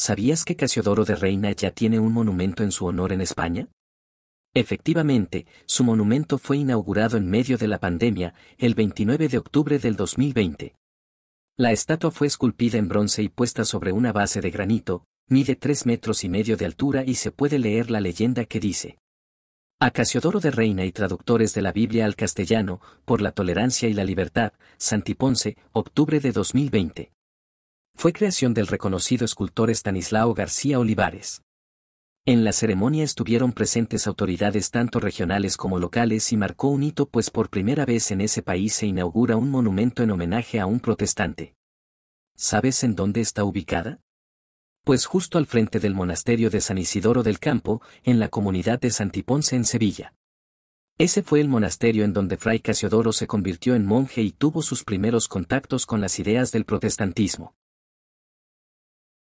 ¿Sabías que Casiodoro de Reina ya tiene un monumento en su honor en España? Efectivamente, su monumento fue inaugurado en medio de la pandemia, el 29 de octubre del 2020. La estatua fue esculpida en bronce y puesta sobre una base de granito, mide tres metros y medio de altura y se puede leer la leyenda que dice. A Casiodoro de Reina y traductores de la Biblia al castellano, por la tolerancia y la libertad, Santiponce, octubre de 2020 fue creación del reconocido escultor Estanislao García Olivares. En la ceremonia estuvieron presentes autoridades tanto regionales como locales y marcó un hito pues por primera vez en ese país se inaugura un monumento en homenaje a un protestante. ¿Sabes en dónde está ubicada? Pues justo al frente del monasterio de San Isidoro del Campo, en la comunidad de Santiponce en Sevilla. Ese fue el monasterio en donde Fray Casiodoro se convirtió en monje y tuvo sus primeros contactos con las ideas del protestantismo.